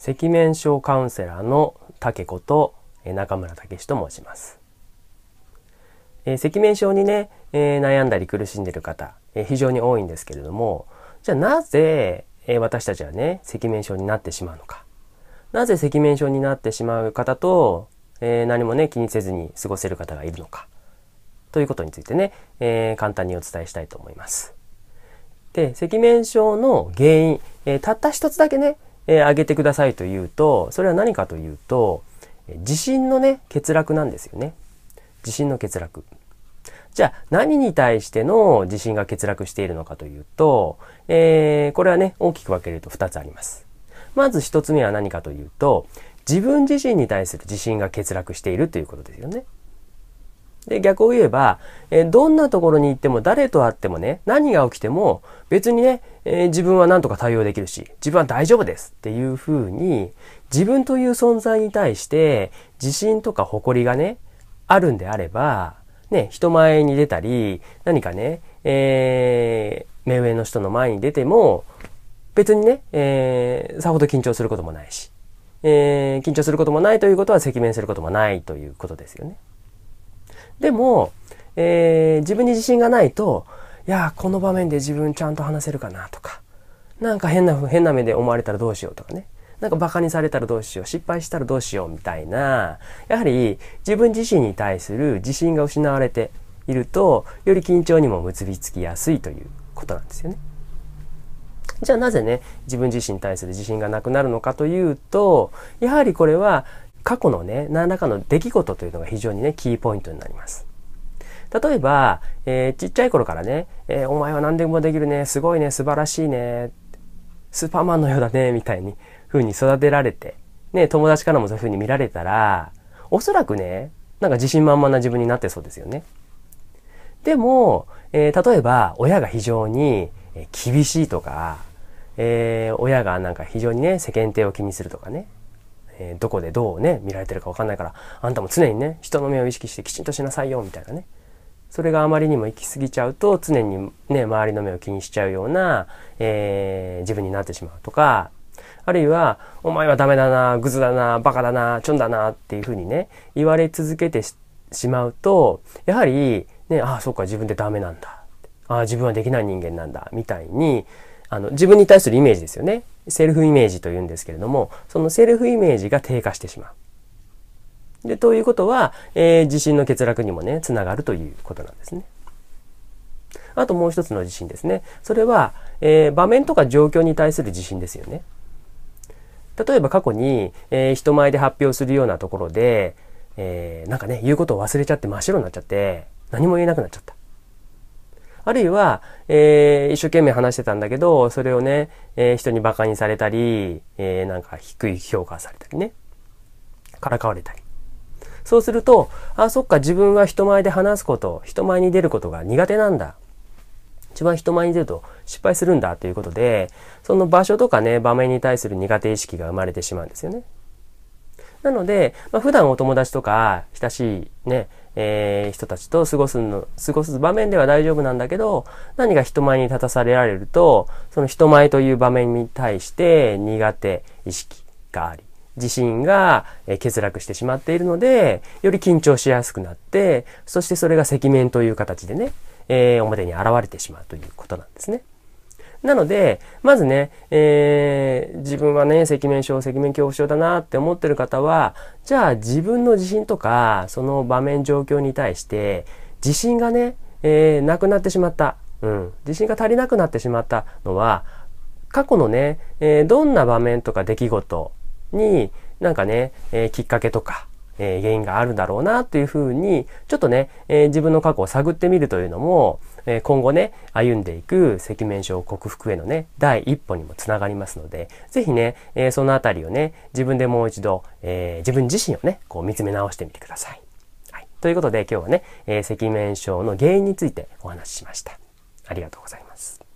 赤面症カウンセラーの竹子と中村武史と申します。えー、赤面症にね、えー、悩んだり苦しんでる方、えー、非常に多いんですけれども、じゃあなぜ、え私たちはね、赤面症になってしまうのか。なぜ赤面症になってしまう方と、え何もね、気にせずに過ごせる方がいるのか。ということについてね、え簡単にお伝えしたいと思います。で、赤面症の原因、えたった一つだけね、えー、上げてくださいというと、それは何かというと、地震のね、欠落なんですよね。地震の欠落。じゃあ何に対しての地震が欠落しているのかというと、えー、これはね、大きく分けると2つあります。まず1つ目は何かというと、自分自身に対する自信が欠落しているということですよね。で、逆を言えば、えどんなところに行っても誰と会ってもね、何が起きても別にね、えー、自分は何とか対応できるし、自分は大丈夫ですっていうふうに、自分という存在に対して自信とか誇りがね、あるんであれば、ね、人前に出たり、何かね、えー、目上の人の前に出ても、別にね、えー、さほど緊張することもないし、えー、緊張することもないということは、赤面することもないということですよね。でも、えー、自分に自信がないと、いやこの場面で自分ちゃんと話せるかなとか、なんか変な、変な目で思われたらどうしようとかね。なんか馬鹿にされたらどうしよう、失敗したらどうしようみたいな、やはり自分自身に対する自信が失われていると、より緊張にも結びつきやすいということなんですよね。じゃあなぜね、自分自身に対する自信がなくなるのかというと、やはりこれは過去のね、何らかの出来事というのが非常にね、キーポイントになります。例えば、えー、ちっちゃい頃からね、えー、お前は何でもできるね、すごいね、素晴らしいね、スーパーマンのようだね、みたいに、風に育てられて、ね、友達からもそういう風に見られたら、おそらくね、なんか自信満々な自分になってそうですよね。でも、えー、例えば、親が非常に厳しいとか、えー、親がなんか非常にね、世間体を気にするとかね。えー、どこでどうね見られてるか分かんないからあんたも常にね人の目を意識してきちんとしなさいよみたいなねそれがあまりにも行き過ぎちゃうと常にね周りの目を気にしちゃうような、えー、自分になってしまうとかあるいは「お前はダメだなグズだなバカだなチョンだな」っていうふうにね言われ続けてしまうとやはり、ね、ああそっか自分でダメなんだああ自分はできない人間なんだみたいにあの、自分に対するイメージですよね。セルフイメージというんですけれども、そのセルフイメージが低下してしまう。で、ということは、えー、自信の欠落にもね、つながるということなんですね。あともう一つの自信ですね。それは、えー、場面とか状況に対する自信ですよね。例えば過去に、えー、人前で発表するようなところで、えー、なんかね、言うことを忘れちゃって真っ白になっちゃって、何も言えなくなっちゃった。あるいは、えー、一生懸命話してたんだけど、それをね、えー、人に馬鹿にされたり、えー、なんか低い評価されたりね、からかわれたり。そうすると、あ、そっか、自分は人前で話すこと、人前に出ることが苦手なんだ。一番人前に出ると失敗するんだということで、その場所とかね、場面に対する苦手意識が生まれてしまうんですよね。なので、まあ、普段お友達とか親しいね、えー、人たちと過ごすの、過ごす場面では大丈夫なんだけど、何か人前に立たされられると、その人前という場面に対して苦手意識があり、自信が欠落してしまっているので、より緊張しやすくなって、そしてそれが赤面という形でね、えー、表に現れてしまうということなんですね。なので、まずね、えー、自分はね、赤面症、赤面恐怖症だなって思ってる方は、じゃあ自分の自信とか、その場面状況に対して、自信がね、えー、なくなってしまった。うん。自信が足りなくなってしまったのは、過去のね、えー、どんな場面とか出来事に、なんかね、えー、きっかけとか、えー、原因があるだろうなというふうに、ちょっとね、えー、自分の過去を探ってみるというのも、え今後ね、歩んでいく赤面症克服へのね、第一歩にもつながりますので、ぜひね、えそのあたりをね、自分でもう一度、え自分自身をね、こう見つめ直してみてください。はい。ということで今日はね、え赤面症の原因についてお話ししました。ありがとうございます。